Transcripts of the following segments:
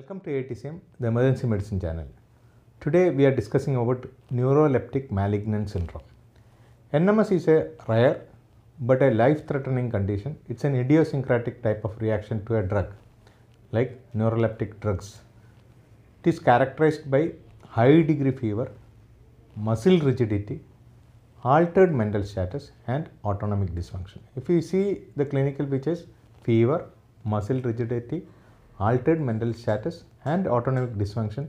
Welcome to ATCM, the Emergency Medicine channel. Today we are discussing about neuroleptic malignant syndrome. NMS is a rare but a life-threatening condition. It's an idiosyncratic type of reaction to a drug like neuroleptic drugs. It is characterized by high degree fever, muscle rigidity, altered mental status and autonomic dysfunction. If you see the clinical pictures, fever, muscle rigidity, altered mental status and autonomic dysfunction.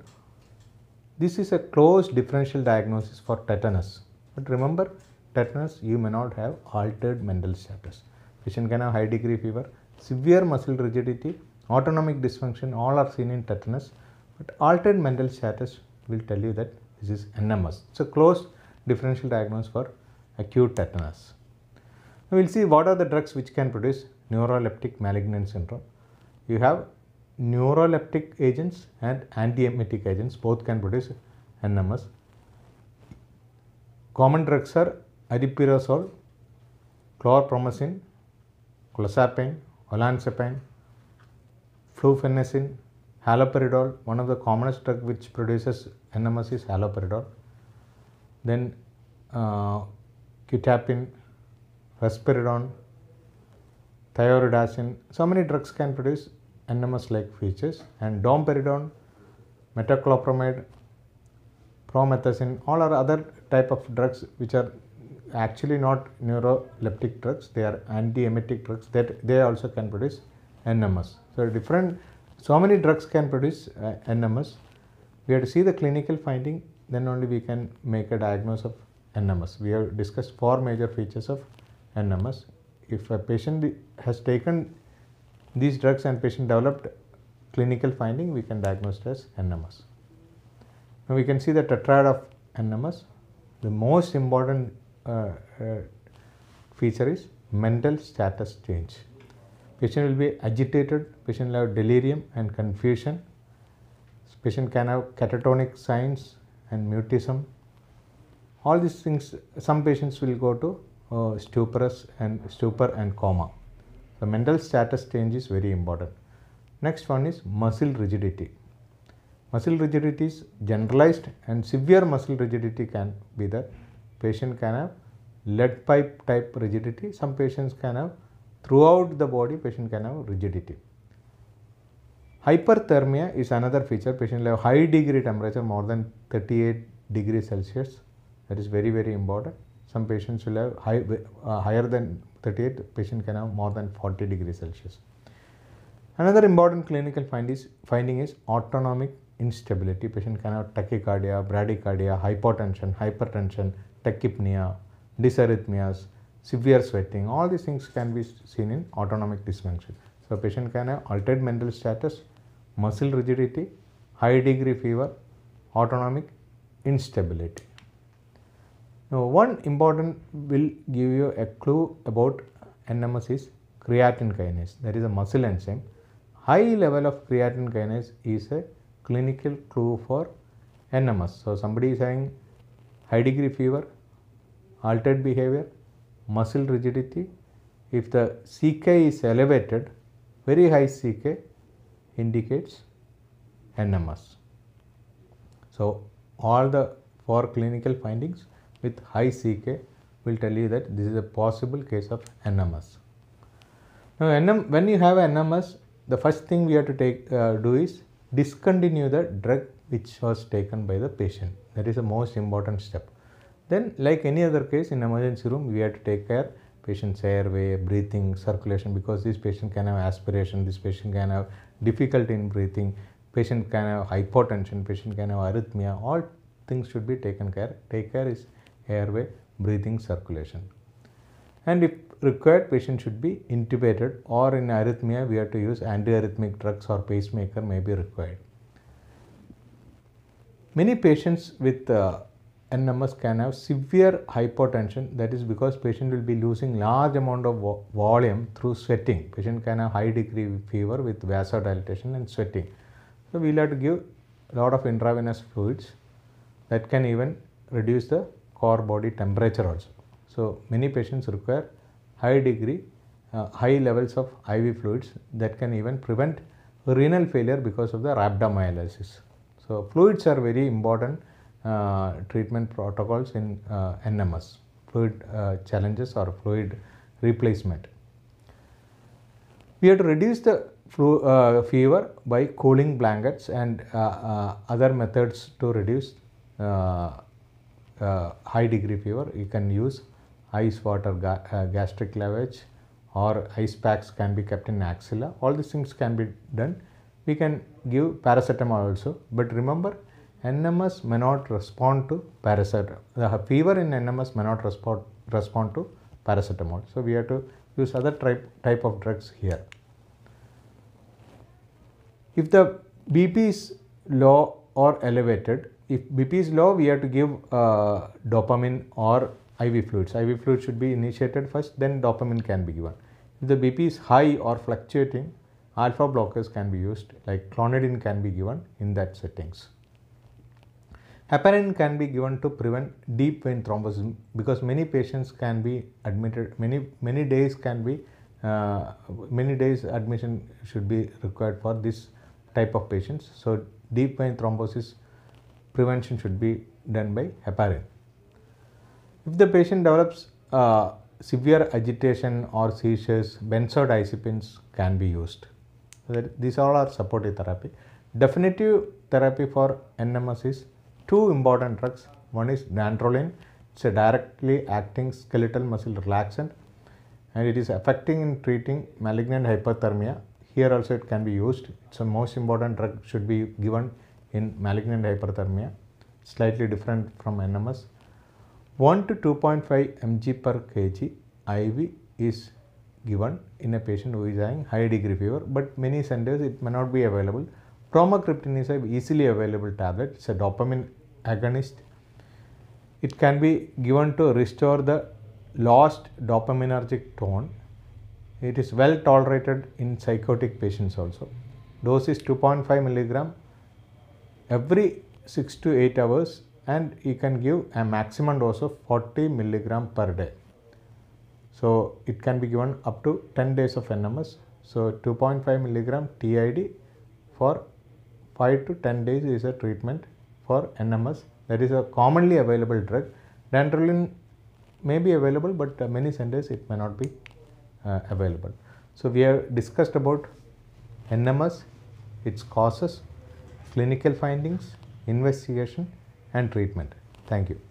This is a close differential diagnosis for tetanus. But remember, tetanus you may not have altered mental status. Patient can have high degree fever, severe muscle rigidity, autonomic dysfunction all are seen in tetanus. But altered mental status will tell you that this is NMS. So close differential diagnosis for acute tetanus. We will see what are the drugs which can produce neuroleptic malignant syndrome. You have neuroleptic agents and antiemetic agents both can produce NMS. Common drugs are aripiprazole, chlorpromazine, clozapine, olanzapine, flufenacin, haloperidol. One of the commonest drug which produces NMS is haloperidol. Then uh, cutapine, risperidone, thioridazine. So many drugs can produce NMS-like features and domperidone, metoclopramide, promethazine, all are other type of drugs which are actually not neuroleptic drugs, they are anti-emetic drugs that they also can produce NMS. So different, so many drugs can produce uh, NMS. We have to see the clinical finding, then only we can make a diagnosis of NMS. We have discussed four major features of NMS. If a patient has taken these drugs and patient developed clinical finding, we can diagnose as NMS. Now we can see the tetrad of NMS. The most important uh, uh, feature is mental status change. Patient will be agitated, patient will have delirium and confusion. Patient can have catatonic signs and mutism. All these things, some patients will go to uh, and stupor and coma. The mental status change is very important. Next one is muscle rigidity. Muscle rigidity is generalized and severe muscle rigidity can be the Patient can have lead pipe type rigidity. Some patients can have throughout the body patient can have rigidity. Hyperthermia is another feature. Patient will have high degree temperature more than 38 degrees Celsius. That is very very important. Some patients will have high, uh, higher than 38, patient can have more than 40 degrees Celsius. Another important clinical find is, finding is autonomic instability. Patient can have tachycardia, bradycardia, hypotension, hypertension, tachypnea, dysarrhythmias, severe sweating. All these things can be seen in autonomic dysfunction. So, patient can have altered mental status, muscle rigidity, high degree fever, autonomic instability. Now one important will give you a clue about NMS is creatine kinase that is a muscle enzyme. High level of creatine kinase is a clinical clue for NMS. So somebody is having high degree fever, altered behavior, muscle rigidity. If the CK is elevated, very high CK indicates NMS. So all the four clinical findings with high CK will tell you that this is a possible case of NMS. Now, NM, when you have NMS, the first thing we have to take uh, do is discontinue the drug which was taken by the patient. That is the most important step. Then, like any other case in emergency room, we have to take care patient's airway, breathing, circulation because this patient can have aspiration, this patient can have difficulty in breathing, patient can have hypotension, patient can have arrhythmia. All things should be taken care. Take care is airway, breathing, circulation. And if required, patient should be intubated or in arrhythmia, we have to use antiarrhythmic drugs or pacemaker may be required. Many patients with uh, NMS can have severe hypotension that is because patient will be losing large amount of vo volume through sweating. Patient can have high degree fever with vasodilatation and sweating. So, we will have to give lot of intravenous fluids that can even reduce the core body temperature also. So many patients require high degree, uh, high levels of IV fluids that can even prevent renal failure because of the rhabdomyolysis. So fluids are very important uh, treatment protocols in uh, NMS, fluid uh, challenges or fluid replacement. We have to reduce the flu, uh, fever by cooling blankets and uh, other methods to reduce uh, high degree fever, you can use ice water ga uh, gastric lavage or ice packs can be kept in axilla. All these things can be done. We can give paracetamol also. But remember, NMS may not respond to paracetamol. The fever in NMS may not respond, respond to paracetamol. So, we have to use other type, type of drugs here. If the BP is low or elevated, if BP is low, we have to give uh, dopamine or IV fluids. IV fluids should be initiated first, then dopamine can be given. If the BP is high or fluctuating, alpha blockers can be used like clonidine can be given in that settings. Heparin can be given to prevent deep vein thrombosis because many patients can be admitted, many, many days can be, uh, many days admission should be required for this type of patients. So, deep vein thrombosis prevention should be done by heparin. If the patient develops uh, severe agitation or seizures, benzodiazepines can be used. So these all are supportive therapy. Definitive therapy for NMS is two important drugs. One is dantrolene, it's a directly acting skeletal muscle relaxant and it is affecting in treating malignant hyperthermia. Here also it can be used. It's a most important drug should be given in malignant hyperthermia, slightly different from NMS. 1 to 2.5 mg per kg IV is given in a patient who is having high degree fever, but many centers it may not be available. Promocryptin is a easily available tablet, it's a dopamine agonist. It can be given to restore the lost dopaminergic tone. It is well tolerated in psychotic patients also. Dose is 2.5 milligram every 6 to 8 hours and you can give a maximum dose of 40 milligram per day. So it can be given up to 10 days of NMS. So 2.5 milligram TID for 5 to 10 days is a treatment for NMS that is a commonly available drug. Dantrolene may be available but many centers it may not be uh, available. So we have discussed about NMS, its causes, clinical findings, investigation and treatment. Thank you.